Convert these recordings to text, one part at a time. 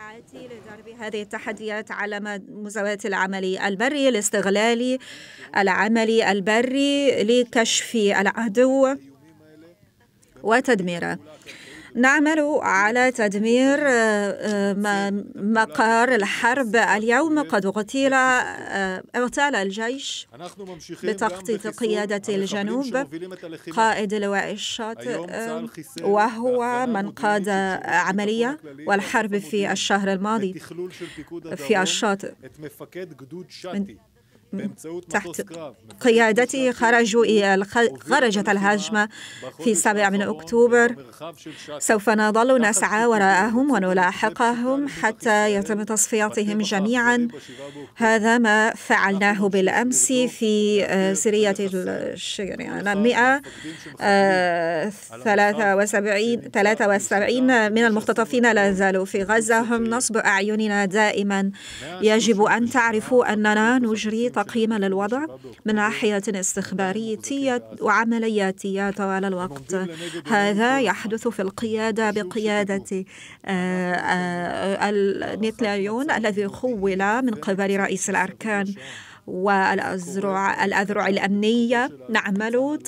الساعات لضرب هذه التحديات على مزاولة العمل البري الاستغلال العمل البري لكشف العدو وتدميره نعمل على تدمير آه، آه، مقر الحرب اليوم قد اغتيل آه، اغتال الجيش بتخطيط قيادة الجنوب قائد لواء الشاطئ وهو من قاد عملية والحرب في الشهر الماضي في الشاطئ تحت قيادته خرجوا خرجت الهجمة في 7 من أكتوبر سوف نظل نسعى وراءهم ونلاحقهم حتى يتم تصفيتهم جميعا هذا ما فعلناه بالأمس في سرية الشجرانة 173 73 من المختطفين لا زالوا في غزة هم نصب أعيننا دائما يجب أن تعرفوا أننا نجري تقييم للوضع من ناحية استخبارية وعملياتية طوال الوقت هذا يحدث في القيادة بقيادة آه، آه، النتنياهو الذي خول من قبل رئيس الأركان والأزرع الأذرع الأمنية نعمل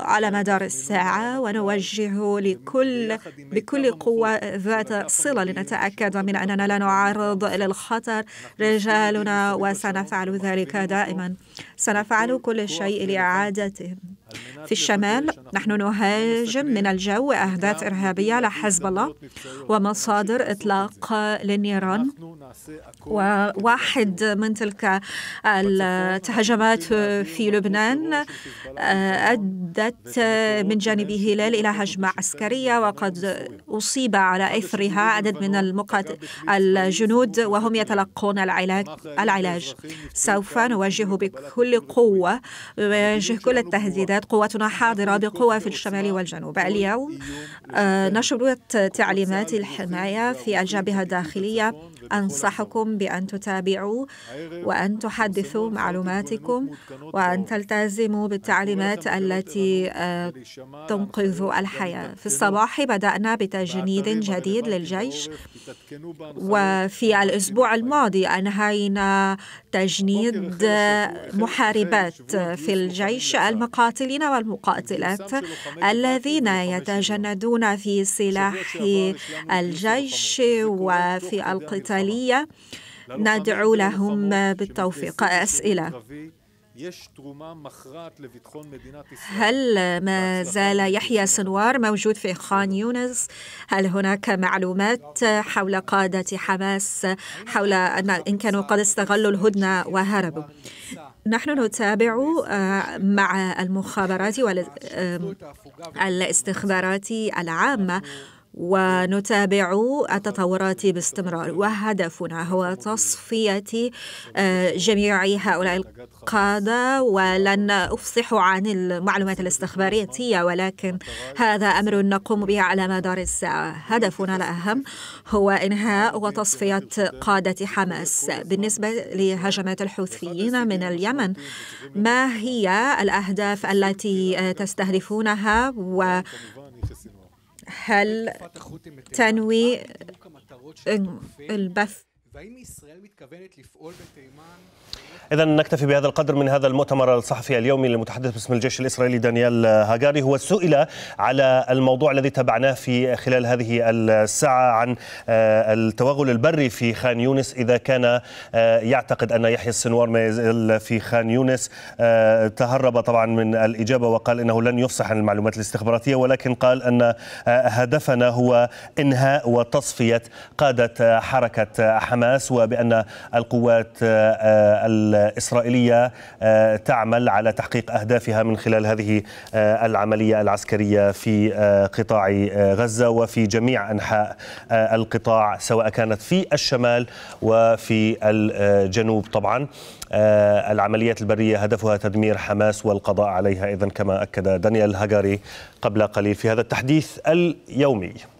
على مدار الساعة ونوجه لكل بكل قوة ذات صلة لنتأكد من أننا لا نعرض للخطر رجالنا وسنفعل ذلك دائما سنفعل كل شيء لإعادتهم في الشمال نحن نهاجم من الجو أهداف إرهابية لحزب الله ومصادر إطلاق للنيران وواحد من تلك التهجمات في لبنان آه، أدت من جانب هلال إلى هجمة عسكرية وقد أصيب على إثرها عدد من المقاتل الجنود وهم يتلقون العلاج, العلاج سوف نواجه بكل قوة نواجه كل التهديدات قوة مجتمعاتنا حاضرة بقوة في الشمال والجنوب اليوم آه، نشرت تعليمات الحماية في الجبهة الداخلية أنصحكم بأن تتابعوا وأن تحدثوا معلوماتكم وأن تلتزموا بالتعليمات التي آه، تنقذ الحياة في الصباح بدأنا بتجنيد جديد للجيش وفي الأسبوع الماضي أنهينا تجنيد محاربات في الجيش المقاتلين المقاتلات الذين يتجندون في سلاح الجيش وفي القتالية ندعو لهم بالتوفيق أسئلة هل ما زال يحيى سنوار موجود في خان يونس؟ هل هناك معلومات حول قادة حماس حول أن إن كانوا قد استغلوا الهدنة وهربوا؟ نحن نتابع آه، مع المخابرات والاستخبارات العامة ونتابع التطورات باستمرار وهدفنا هو تصفية آه، جميع هؤلاء القادة ولن أفصح عن المعلومات الاستخباراتية ولكن هذا أمر نقوم به على مدار الساعة هدفنا الأهم هو إنهاء وتصفية قادة حماس بالنسبة لهجمات الحوثيين من اليمن ما هي الأهداف التي تستهدفونها و هل تنوي البث إذا نكتفي بهذا القدر من هذا المؤتمر الصحفي اليومي للمتحدث باسم الجيش الإسرائيلي دانيال هاجاري هو سئل على الموضوع الذي تابعناه في خلال هذه الساعة عن آه، التوغل البري في خان يونس إذا كان آه، يعتقد أن يحيى السنوار ما يزال في خان يونس آه، تهرب طبعا من الإجابة وقال إنه لن يفصح عن المعلومات الاستخباراتية ولكن قال أن هدفنا هو إنهاء وتصفية قادة حركة حماس حماس وبأن القوات آه، آه، الإسرائيلية آه، تعمل على تحقيق أهدافها من خلال هذه العملية العسكرية في قطاع غزة وفي جميع أنحاء القطاع سواء كانت في الشمال وفي الجنوب طبعا العمليات البرية هدفها تدمير حماس والقضاء عليها إذا كما أكد دانيال هاجاري قبل قليل في هذا التحديث اليومي